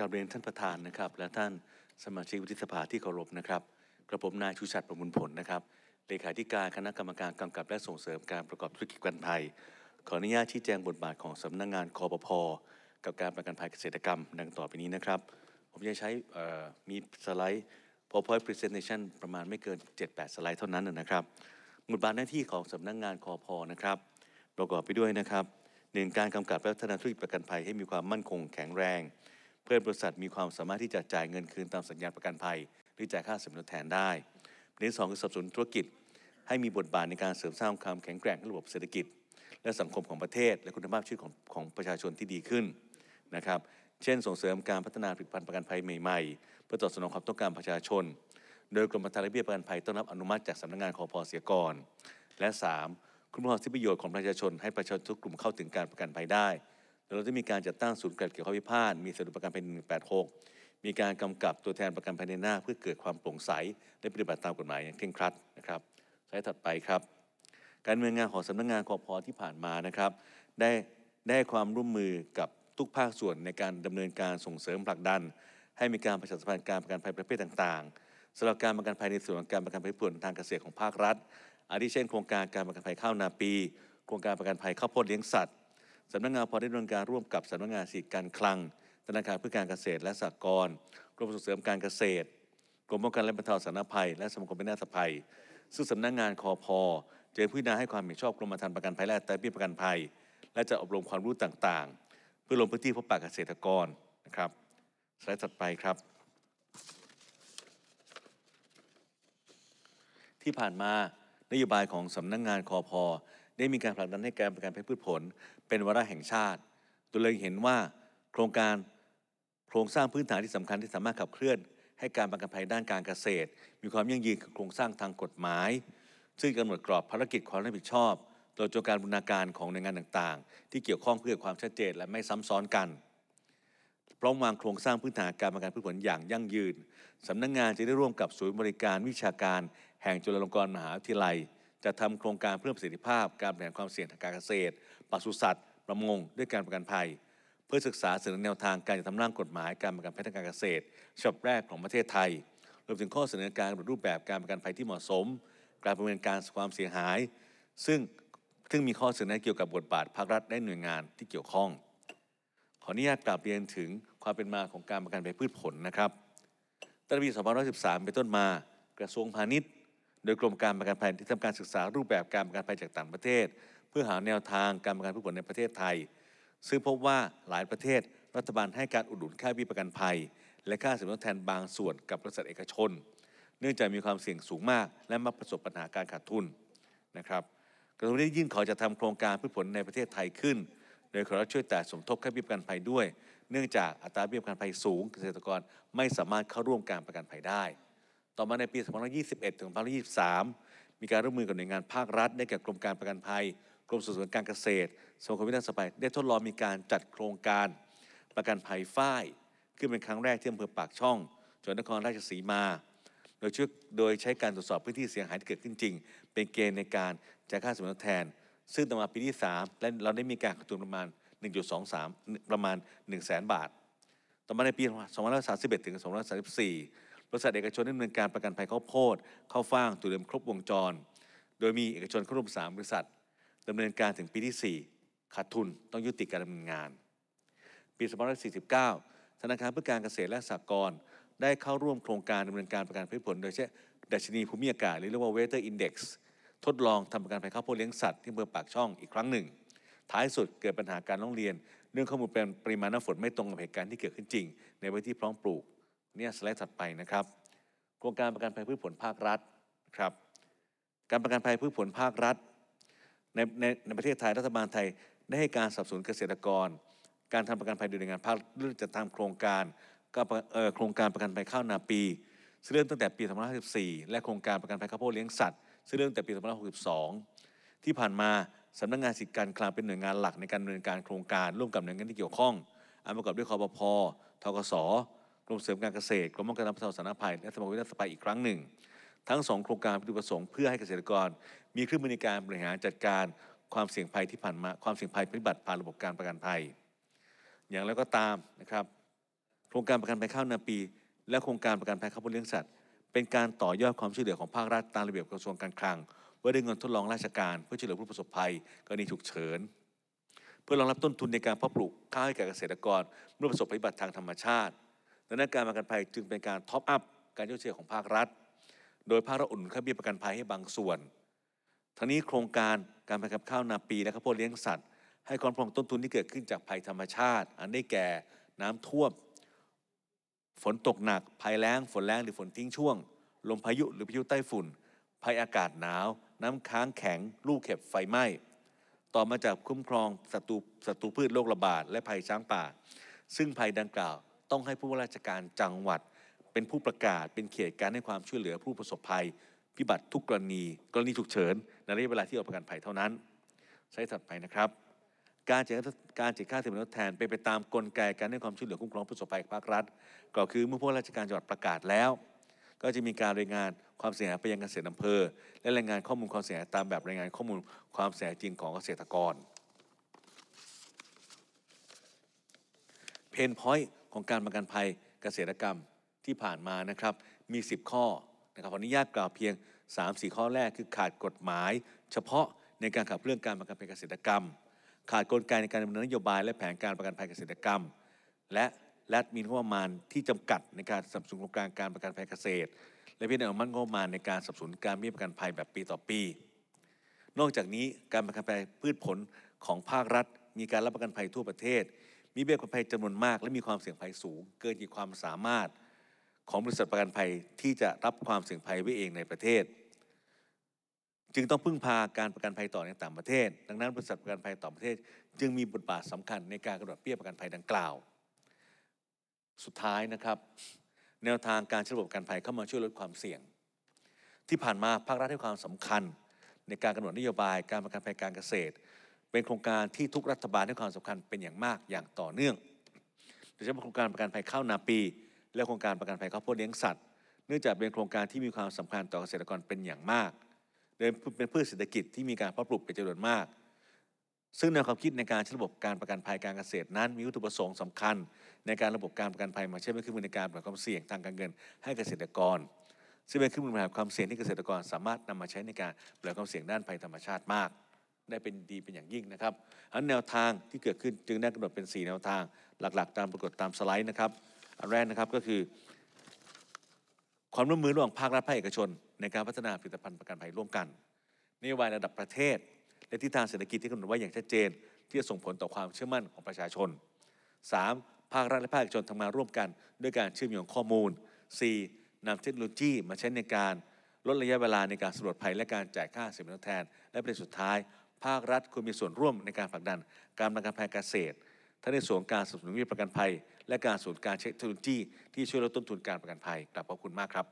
กราบเรียนท่านประธานนะครับและท่านสมาชิกวุฒิสภาที่เคารพนะครับกระผมนายชูชัดประมุลผลนะครับเลขาธิการคณะกรรมการกำกับและส่งเสริมการประกอบธุรกิจกันภัย ขออนุญาตชี้แจงบทบาทของสำนักงงานคอปพอกับการประกันภัยเกษตรกรรม ดังต่อไปนี้นะครับ ผมจะใช้มีสไลด์ PowerPoint Presentation ประมาณไม่เกิน 7-8 สไลด์เท่านั้นนะครับบทบาทหน้าที่ของสำนักงงานคอพอนะครับประกอบไปด้วยนะครับหนึ่งการกำกับและพัฒนาธุรกิจประกันภัย ให้มีความมั่นคงแข็งแรงเพื่อนบริษัทมีความสามารถที่จะจ่ายเงินคืนตามสัญญาประกันภัย หรือจ่ายค่าสินทดแทนได้ประเด็นสองคือสนับสนุนธุรกิจ ให้มีบทบาทในการเสริมสร้างความแข็งแกร่งของระบบเศรษฐกิจ และสังคมของประเทศและคุณภาพชีวิตของของประชาชนที่ดีขึ้นนะครับเช่นส่งเสริมการพัฒนาผลิตภัณฑ์ประกันภัยใหม่ๆเพื่อตอบสนองความต้องการประชาชน โดยกรมธรรม์เบี้ยประกันภัยต้องรับอนุมัติจากสำนักงงานคอพอเสียก่อนและ3คุณมครอสิทธิประโยชน์ของประชาชน ให้ประชาชนทุกกลุ่มเข้าถึงการประกันภัยได้เราจะมีการจัดตั้งศูนย์เกิดเกี่ยวข้อพิพาท มีสรุปประกันแผ่นดิน8 6 มีการกำกับตัวแทนประกันแผ่นดินหน้าเพื่อเกิดความโปร่งใส และปฏิบัติตามกฎหมายอย่างเคร่งครัดนะครับสายถัดไปครับ การเมืองงานของสำนักงงานคอพที่ผ่านมานะครับ ได้ได้ความร่วมมือกับทุกภาคส่วนในการดำเนินการส่งเสริมผลักดัน ให้มีการประชาสัมพันธ์การประกันภัยประเภทต่างๆสำหรับการประกันภัยในส่วนการประกันภัยผลทางเกษตรของภาครัฐ อาทิเช่นโครงการการประกันภัยข้าวนาปี โครงการประกันภัยข้าวโพดเลี้ยงสัตว์สำนักงานพอณิ์ดำเนินการร่วมกับสำนักงานสิทธิการคลังธนาคารเพื่อการเกษตรและสหกรณ์กรมส่งเสริมการเกษตรกรมป้องกันและบรรเทาสาธารณภัยและสมาคมเป็นหน้าสภัยซึ่งสำนักงานคอพอจะพิจารณาให้ความเห็นชอบกรมธรรม์ประกันภัยและแต่บี้ประกันภัย และจะอบรมความรู้ต่างๆ เพื่อลงพื้นที่พบปะเกษตรกรนะครับสไลด์ถัดไปครับ ที่ผ่านมานโยบายของสำนักงานคอพอได้มีการผลักดันให้การประกันพืชผลเป็นวาระแห่งชาติ ตัวเลยเห็นว่า โครงการโครงสร้างพื้นฐานที่สำคัญที่สามารถขับเคลื่อน ให้การประกันภัยด้านการเกษตร มีความยั่งยืนคือโครงสร้างทางกฎหมาย ซึ่งกำหนดกรอบภารกิจความรับผิดชอบโดยจการบูรณาการของหน่วยงานต่าง ๆ ที่เกี่ยวข้องเพื่อความชัดเจนและไม่ซ้ำซ้อนกัน พร้อมวางโครงสร้างพื้นฐานการประกันพืชผลอย่างยั่งยืนสำนักงงานจะได้ร่วมกับศูนย์บริการวิชาการแห่งจุฬาลงกรณ์มหาวิทยาลัยจะทำโครงการเพิ่มประสิทธิภาพ การบรงความเสี่ยงทางการเกษตรปศุสัตว์ ประมงด้วยการประกันภัย เพื่อศึกษาเสนอแนวทางการจัดทำร่างกฎหมายการประกันภัยทางการเกษตรฉบับแรกของประเทศไทยรวมถึงข้อเสนอการรูปแบบการประกันภัยที่เหมาะสม การประเมินการความเสียหาย ซึ่งซึ่งมีข้อเสนอเกี่ยวกับ บทบาทภาครัฐและหน่วยงานที่เกี่ยวข้อง ขออนุญาตกล่าวเรียนถึงความเป็นมาของการประกันภัยพืชผลนะครับตั้งแต่ปี2513เป็นต้นมากระทรวงพาณิชย์โดยกรมการประกันภัยที่ทำการศึกษารูปแบบการประกันภัยจากต่างประเทศ เพื่อหาแนวทางการประกันผู้ป่วยในประเทศไทย ซึ่งพบว่าหลายประเทศ รัฐบาลให้การอุดหนุนค่าบี้ประกันภัย และค่าสินทดแทนบางส่วนกับบริษัทเอกชนเนื่องจากมีความเสี่ยงสูงมาก และมักประสบปัญหาการขาดทุนนะครับกระทรวงได้ยื่นขอจะทำโครงการพืชผลในประเทศไทยขึ้น โดยขอรับช่วยแต่สมทบค่าบี้ประกันภัยด้วย เนื่องจากอัตราวบี้ประกันภัยสูงเกษตรกรไม่สามารถเข้าร่วมการประกันภัยได้ต่อมาในปี2021 ถึง2023 มีการร่วมมือกับหน่วยงานภาครัฐ ได้แก่กรมการประกันภัย กรมส่งเสริมการเกษตรสมาคมวิทยาศาสตร์ได้ทดลองมีการจัดโครงการประกันภัยฝ้ายขึ้นเป็นครั้งแรกที่อำเภอปากช่อง จังหวัดนครราชสีมา โดยช่วยโดยใช้การตรวจสอบพื้นที่เสียหายที่เกิดขึ้นจริงเป็นเกณฑ์ในการจ่ายค่าสมทดแทน ซึ่งต่อมาปีที่ 3 และเราได้มีการคดนวนประมาณ 1.23 ประมาณ 1 0 0 0 0 0 บาท ต่อมาในปี2531 ถึง2534บริษัทเอกชนดำเนินการประกันภัยข้าวโพดข้าวฟ่างถัวเริืมครบวงจร โดยมีเอกชนเข้าร่วม3บริษัทดำเนินการถึงปีที่ 4 ขาดทุนต้องยุติการดำเนินงาน ปี 2549 ธนาคารเพื่อการเกษตรและสหกรณ์ได้เข้าร่วมโครงการดำเนินการประกันภัยผล โดยใช้ดัชนีภูมิอากาศหรือเรียกว่า Weather Index ทดลองทำประกันภัยข้าวโพดเลี้ยงสัตว์ที่เมืองปากช่องอีกครั้งหนึ่งท้ายสุดเกิดปัญหาการร้องเรียนเรื่องข้อมูลเป็นปริมาณน้ำฝนไม่ตรงกับเหตุการณ์ที่เกิดขึ้นจริง ในพื้นที่พร้อมปลูกเนี่ยสไลด์ถัดไปนะครับ โครงการประกันภัยพืชผลภาครัฐครับการประกันภัยพืชผลภาครัฐ ในในในประเทศไทยรัฐบาลไทยได้ให้การสนับสนุนเกษตรกร การทำประกันภัยโดยหน่วยงานภาคเรื่องจัดทำโครงการ ก็โครงการประกันภัยข้าวนาปีซึ่งเริ่มตั้งแต่ปี 2 5 6 4และโครงการประกันภัยข้าวโพดเลี้ยงสัตว์ซึ่งเริ่มตั้งแต่ปี 2562 ที่ผ่านมาสำนักงงานสิทธิการคลังเป็นหน่วยงานหลักในการดำเนินการโครงการร่วมกับหน่วยงานที่เกี่ยวข้องอันประกอบด้วยคอปพทกศรมเสริมการเกษตรกรมการกันและรรทาสาธารณภัยและสมาคมวิทยาศาสตร์อีกครั้งหนึ่ง ทั้งสองโครงการมีจุประสงค์เพื่อให้เกษตรกรมีเครื่องมือในการบริหารจัดการ ความเสี่ยงภัยที่ผ่านมา ความเสี่ยงภัยพิบัติผ่านระบบการประกันภัย อย่างไรก็ตามนะครับ โครงการประกันภัยข้าวนาปี และโครงการประกันภัยข้าวโพดเลี้ยงสัตว์ เป็นการต่อยอดความช่วยเหลือของภาครัฐตามระเบียบกระทรวงการคลังว่าด้วยเงินทดลองราชการเพื่อช่วยเหลือผู้ประสบภัยกรณีฉุกเฉิน เพื่อรองรับต้นทุนในการเพาะปลูกข้าวให้แก่เกษตรกรเมื่อประสบภัยพิบัติทางธรรมชาติดังนั้นการประกันภัยจึงเป็นการท็อปอัพการช่วยเชื่อของภาครัฐ โดยภาครัฐอุ่นค่าเบี้ยประกันภัยให้บางส่วนทั้งนี้โครงการการประกันข้าวนาปีและข้าวโพดเลี้ยงสัตว์ให้ความพรองต้นทุนที่เกิดขึ้นจากภัยธรรมชาติ อันได้แก่น้ำท่วม ฝนตกหนัก ภัยแล้ง ฝนแล้งหรือฝนทิ้งช่วง ลมพายุหรือพายุใต้ฝุ่น ภัยอากาศหนาว น้ำค้างแข็ง ลูกเห็บไฟไหม้ ต่อมาจากคุ้มครองศัตรูศัตรูพืชโรคระบาดและภัยช้างป่า ซึ่งภัยดังกล่าวต้องให้ผู้ว่าราชการจังหวัดเป็นผู้ประกาศเป็นเขตการให้ความช่วยเหลือผู้ประสบภัย พิบัติทุกกรณี กรณีฉุกเฉินในระยะเวลาที่ออกประกันภัยเท่านั้นใช้ถัดไปนะครับ การจ่ายการจ่ายค่าสินทดแทนไปไปตามกลไกการให้ความช่วยเหลือคุ้มครองผู้ประสบภัยภาครัฐ ก็คือเมื่อผู้ว่าราชการจังหวัดประกาศแล้ว ก็จะมีการรายงานความเสียหายไปยังเกษตรอำเภอ และรายงานข้อมูลความเสียหายตามแบบรายงานข้อมูลความเสียหายจริงของเกษตรกร เพนพอยต์ของการประกันภัยเกษตรกรรมที่ผ่านมานะครับ มี 10 ข้อนะครับขออนุญาตกล่าวเพียง 3-4 ข้อแรกคือขาดกฎหมาย เฉพาะในการขับเคลื่อนการประกันภัยเกษตรกรรม ขาดกลไกในการดำเนินนโยบาย และแผนการประกันภัยเกษตรกรรม และรัฐมีงบประมาณที่จำกัดในการสนับสนุนโครงการการประกันภัยเกษตร และพิจารณามังบประมาณในการสนับสนุนการเบี้ยประกันภัยแบบปีต่อปี นอกจากนี้การประกันภัยพืชผลของภาครัฐ มีการรับประกันภัยทั่วประเทศมีเบี้ยประกันภัยจำนวนมาก และมีความเสี่ยงภัยสูง เกินกี่ความสามารถของบริษัทประกันภัยที่จะรับความเสี่ยงภัยไว้เองในประเทศ จึงต้องพึ่งพาการประกันภัยต่อในต่างประเทศ ดังนั้น บริษัทประกันภัยต่อประเทศ จึงมีบทบาทสำคัญในการกำหนดเบี้ยประกันภัยดังกล่าว สุดท้ายนะครับ แนวทางการช้ระบบประกันภัยเข้ามาช่วยลดความเสี่ยง ที่ผ่านมาภาครัฐให้ความสำคัญในการกำหนดนโยบายการประกันภัยการเกษตรเป็นโครงการที่ทุกรัฐบาลให้ความสำคัญเป็นอย่างมากอย่างต่อเนื่องโดยเฉพาะโครงการประกันภัยข้าวนาปี และโครงการประกันภัยข้าวโพดเลี้ยงสัตว์ เนื่องจากเป็นโครงการที่มีความสำคัญต่อเกษตรกรเป็นอย่างมากโดยเป็นพืชเศรษฐกิจที่มีการเพาะปลูกเป็นจำนวนมาก ซึ่งแนวความคิดในการใช้ระบบการประกันภัยการเกษตรนั้น มีวัตถุประสงค์สำคัญ ในการระบบการประกันภัยมาใช้เป็นเครื่องมือในการปรับความเสี่ยงทางการเงินให้เกษตรกรซึ่งเป็นเครื่องมือบริารความเสี่ยงที่เกษตรกรสามารถนำมาใช้ในการปรับความเสี่ยงด้านภัยธรรมชาติมากได้เป็นดีเป็นอย่างยิ่งนะครับอันแนวทางที่เกิดขึ้นจึงได้กำหนดเป็น 4 แนวทาง หลักๆ ตามปรากฏตามสไลด์นะครับ อันแรกนะครับ ก็คือ ความร่วมมือระหว่างภาครัฐภาคเอกชน ในการพัฒนาผลิตภัณฑ์ประกันภัยร่วมกันนโยบายระดับประเทศ และทิศทางเศรษฐกิจที่กำหนดไว้อย่างชัดเจน ที่จะส่งผลต่อความเชื่อมั่นของประชาชน 3. ภาครัฐและภาคเอกชนทำงานร่วมกัน ด้วยการเชื่อมโยงข้อมูล 4. นำเทคโนโลยีมาใช้ในการลดระยะเวลาในการสำรวจภัยและการจ่ายค่าสินหนทดแทน และประเด็นสุดท้ายภาครัฐควรมีส่วนร่วมในการผลักดันการประกันภัยเกษตรทั้งในส่วนการสนับสนุนวิประกันภัย และการส่วนการเช้เทคโนโลยีที่ช่วยลดต้นทุนการประกันภัยกลับขอบคุณมากครับ